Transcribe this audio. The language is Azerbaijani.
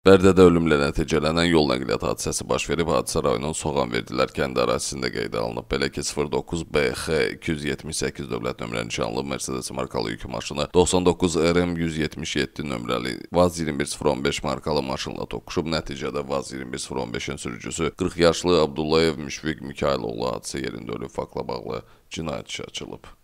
Bərdədə ölümlə nəticələnən yol nəqliyyat hadisəsi baş verib, hadisə rayonun Soğanverdilər kəndi ərazisində qeydə alınıb. Belə ki, 09 BX 278 dövlət nömrə nişanlı Mercedes markalı yük maşını 99 RM 177 nömrəli Vaz 21015 markalı maşınla toqquşub. Nəticədə Vaz 21015-in sürücüsü 40 yaşlı Abdullayev Müşfiq Mikayloğlu hadisə yerində ölüb. Faktla bağlı cinayət işi açılıb.